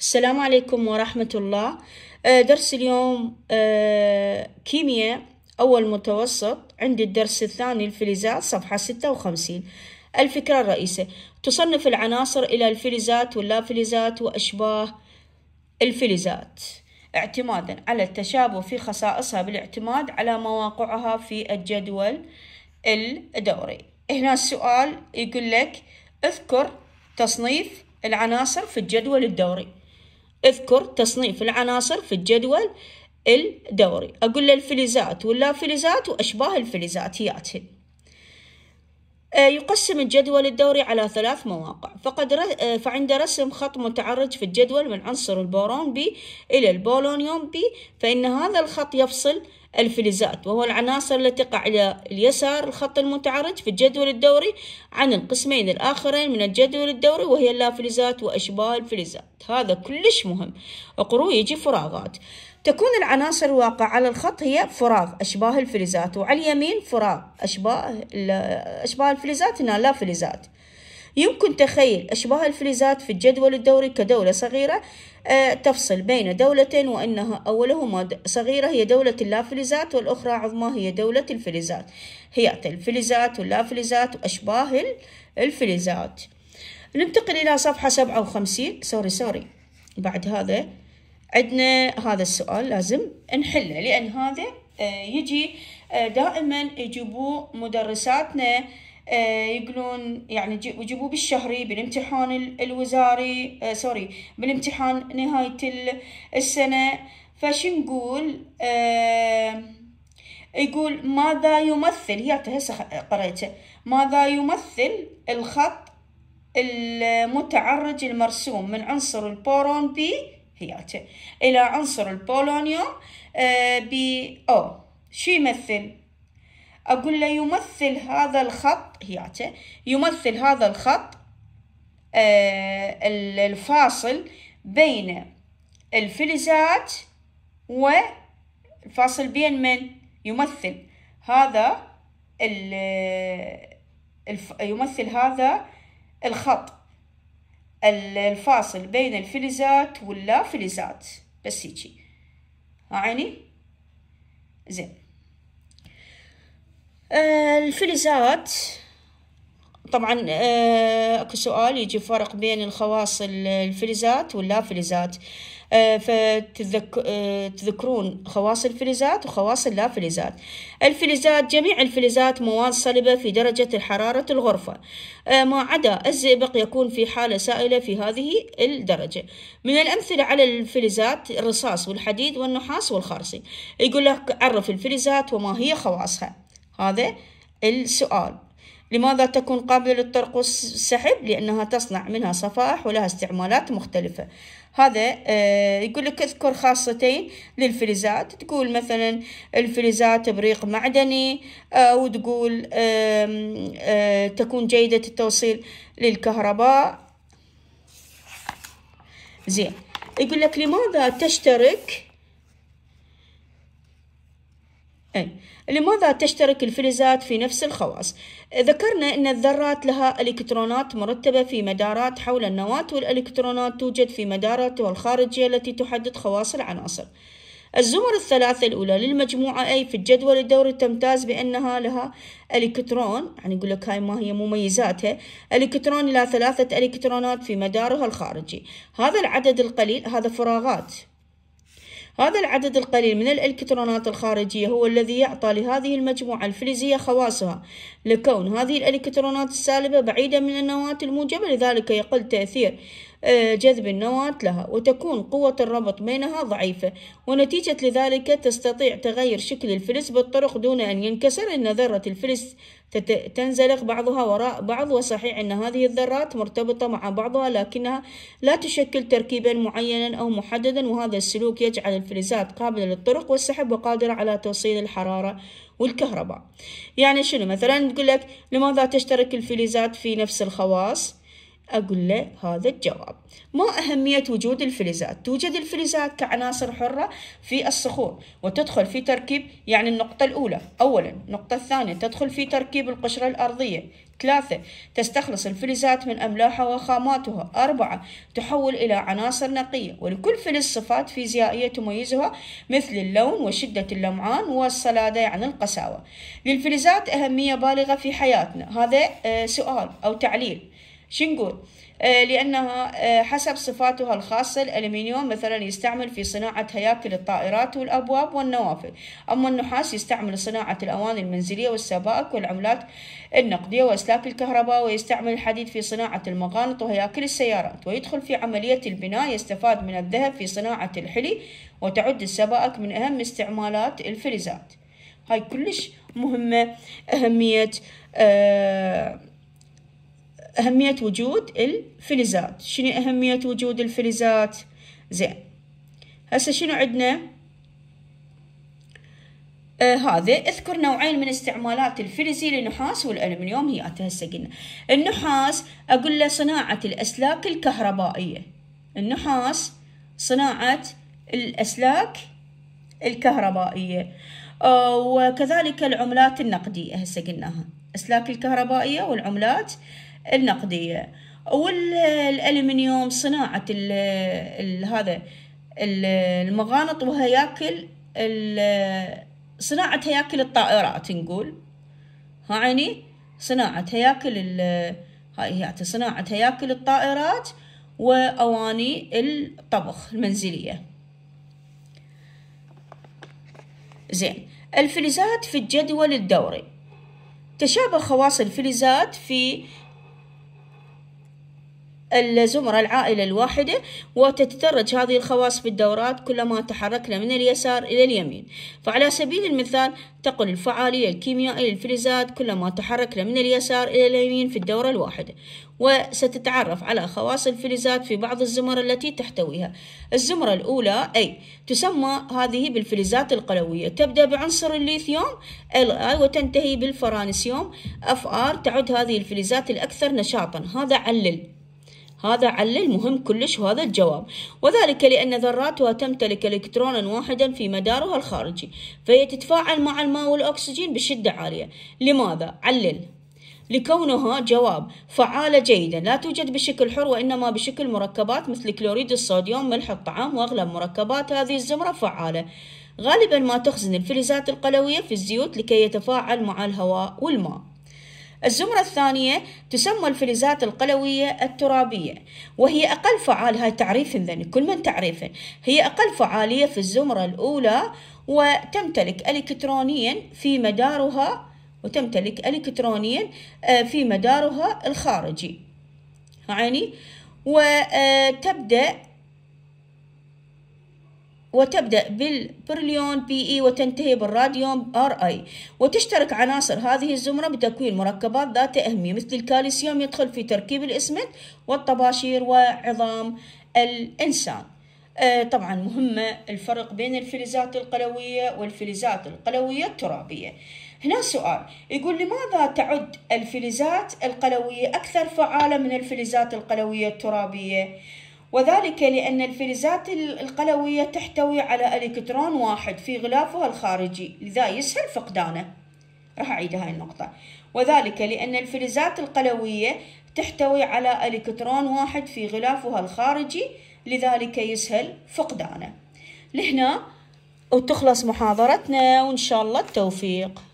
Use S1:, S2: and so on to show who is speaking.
S1: السلام عليكم ورحمة الله آه، درس اليوم آه، كيمياء أول متوسط عندي الدرس الثاني الفلزات صفحة ستة وخمسين الفكرة الرئيسية تصنف العناصر إلى الفلزات واللا فلزات وأشباه الفلزات اعتمادا على التشابه في خصائصها بالاعتماد على مواقعها في الجدول الدوري هنا السؤال يقول لك اذكر تصنيف العناصر في الجدول الدوري اذكر تصنيف العناصر في الجدول الدوري أقول له الفلزات واللافلزات وأشباه الفلزاتياتهن آه، يقسم الجدول الدوري على ثلاث مواقع فقد ر... آه، فعند رسم خط متعرج في الجدول من عنصر البورون بي إلى البولونيوم بي فإن هذا الخط يفصل الفلزات وهو العناصر التي تقع إلى اليسار الخط المتعرج في الجدول الدوري عن القسمين الآخرين من الجدول الدوري وهي اللافلزات وأشباه الفلزات هذا كلش مهم اقروا يجي فراغات تكون العناصر الواقعة على الخط هي فراغ أشباه الفلزات وعلى اليمين فراغ أشباه أشباه الفلزات هنا لا فلزات يمكن تخيل أشباه الفلزات في الجدول الدوري كدولة صغيرة آه، تفصل بين دولتين وأنها أولهما صغيرة هي دولة اللافلزات والأخرى عظمى هي دولة الفلزات هي الفلزات واللافلزات وأشباه الفلزات ننتقل إلى صفحة سبعة وخمسين سوري سوري بعد هذا عندنا هذا السؤال لازم نحله لأن هذا آه، يجي آه، دائما يجيبوه مدرساتنا آه، يقولون يعني يجيبوا بالشهري بالامتحان الوزاري آه، سوري بالامتحان نهاية السنة فش نقول آه، يقول ماذا يمثل هي هسه قريته ماذا يمثل الخط المتعرج المرسوم من عنصر البورون بي هياته إلى عنصر البولونيوم بي أو شو يمثل أقول له يمثل هذا الخط هياته يمثل هذا الخط آه، الفاصل بين الفلزات والفاصل بين من يمثل هذا الف يمثل هذا الخط الفاصل بين الفلزات واللا فلزات بس هيجي عيني زين آه، الفلزات طبعا آه، اكو سؤال يجي فرق بين الخواص الفلزات واللا فلزات آه، فتذكرون تذكرون خواص الفلزات وخواص اللا فلزات الفلزات جميع الفلزات مواد صلبة في درجة حرارة الغرفة ما عدا الزئبق يكون في حالة سائلة في هذه الدرجة من الأمثلة على الفلزات الرصاص والحديد والنحاس والخرسي يقول لك عرف الفلزات وما هي خواصها هذا السؤال لماذا تكون قابلة للطرق والسحب؟ لأنها تصنع منها صفائح ولها استعمالات مختلفة هذا آه، يقول لك اذكر خاصتين للفلزات تقول مثلا الفلزات بريق معدني آه، وتقول آه، تكون جيدة التوصيل للكهرباء زين يقول لك لماذا تشترك أي. لماذا تشترك الفلزات في نفس الخواص؟ ذكرنا أن الذرات لها إلكترونات مرتبة في مدارات حول النواة والإلكترونات توجد في مداراتها الخارجية التي تحدد خواص العناصر الزمر الثلاثة الأولى للمجموعة أي في الجدول الدوري تمتاز بأنها لها إلكترون يعني يقول لك هاي ما هي مميزاتها إلكترون إلى ثلاثة إلكترونات في مدارها الخارجي هذا العدد القليل هذا فراغات هذا العدد القليل من الإلكترونات الخارجية هو الذي يعطى لهذه المجموعة الفلزية خواصها لكون هذه الإلكترونات السالبة بعيدة من النواة الموجبة لذلك يقل تأثير آه، جذب النواة لها وتكون قوة الربط بينها ضعيفة ونتيجة لذلك تستطيع تغير شكل الفلس بالطرق دون أن ينكسر إن ذرة الفلس تنزلق بعضها وراء بعض وصحيح أن هذه الذرات مرتبطة مع بعضها لكنها لا تشكل تركيبا معينا أو محددا وهذا السلوك يجعل الفلزات قابلة للطرق والسحب وقادرة على توصيل الحرارة والكهرباء يعني شنو مثلا تقول لك لماذا تشترك الفلزات في نفس الخواص أقول له هذا الجواب ما أهمية وجود الفلزات توجد الفلزات كعناصر حرة في الصخور وتدخل في تركيب يعني النقطة الأولى أولا النقطة الثانية تدخل في تركيب القشرة الأرضية ثلاثة تستخلص الفلزات من أملاحها وخاماتها أربعة تحول إلى عناصر نقية ولكل فلز صفات فيزيائية تميزها مثل اللون وشدة اللمعان والصلادة عن يعني القساوة للفلزات أهمية بالغة في حياتنا هذا آه، سؤال أو تعليل شنقول آه، لأنها آه، حسب صفاتها الخاصة الألمنيوم مثلا يستعمل في صناعة هياكل الطائرات والأبواب والنوافذ أما النحاس يستعمل صناعة الأواني المنزلية والسبائك والعملات النقدية وأسلاك الكهرباء ويستعمل الحديد في صناعة المغانط وهياكل السيارات ويدخل في عملية البناء يستفاد من الذهب في صناعة الحلي وتعد السبائك من أهم استعمالات الفلزات هاي كلش مهمة أهمية آه أهمية وجود الفلزات شنو أهمية وجود الفلزات زين هسه شنو عندنا آه هذا اذكر نوعين من استعمالات الفلزي للنحاس والألمنيوم هي هسه قلنا النحاس أقول له صناعة الأسلاك الكهربائية النحاس صناعة الأسلاك الكهربائية آه وكذلك العملات النقدية هسه قلناها أسلاك الكهربائية والعملات آه النقدية والالمنيوم صناعة الـ الـ هذا المغانط وهياكل صناعة هياكل الطائرات نقول عيني صناعة هياكل هاي هي صناعة هياكل الطائرات وأواني الطبخ المنزلية زين الفلزات في الجدول الدوري تشابه خواص الفلزات في الزمرة العائلة الواحدة وتتدرج هذه الخواص في الدورات كلما تحركنا من اليسار إلى اليمين فعلى سبيل المثال تقل الفعالية الكيميائية للفلزات كلما تحركنا من اليسار إلى اليمين في الدورة الواحدة وستتعرف على خواص الفلزات في بعض الزمر التي تحتويها الزمرة الأولى أي تسمى هذه بالفلزات القلوية تبدأ بعنصر الليثيوم Li وتنتهي بالفرانسيوم Fr تعد هذه الفلزات الأكثر نشاطا هذا علل هذا علل مهم كلش هذا الجواب وذلك لأن ذراتها تمتلك إلكترونا واحدا في مدارها الخارجي فهي تتفاعل مع الماء والأكسجين بشدة عالية لماذا؟ علل لكونها جواب فعالة جيدا لا توجد بشكل حر وإنما بشكل مركبات مثل كلوريد الصوديوم ملح الطعام وأغلب مركبات هذه الزمرة فعالة غالبا ما تخزن الفلزات القلوية في الزيوت لكي يتفاعل مع الهواء والماء الزمرة الثانية تسمى الفلزات القلوية الترابية وهي أقل فعال هاي تعريفا ذني كل من تعريفا هي أقل فعالية في الزمرة الأولى وتمتلك إلكترونيا في مدارها وتمتلك إلكترونيا آه، في مدارها الخارجي يعني وتبدأ آه، وتبدأ بالبرليون بي إي وتنتهي بالراديوم آر أي وتشترك عناصر هذه الزمرة بتكوين مركبات ذات أهمية مثل الكالسيوم يدخل في تركيب الإسمنت والطباشير وعظام الإنسان آه، طبعا مهمة الفرق بين الفلزات القلوية والفلزات القلوية الترابية هنا سؤال يقول لماذا تعد الفلزات القلوية أكثر فعالة من الفلزات القلوية الترابية؟ وذلك لأن الفلزات القلوية تحتوي على إلكترون واحد في غلافها الخارجي لذا يسهل فقدانه راح أعيد هاي النقطة وذلك لأن الفلزات القلوية تحتوي على إلكترون واحد في غلافها الخارجي لذلك يسهل فقدانه لهنا وتخلص محاضرتنا وإن شاء الله التوفيق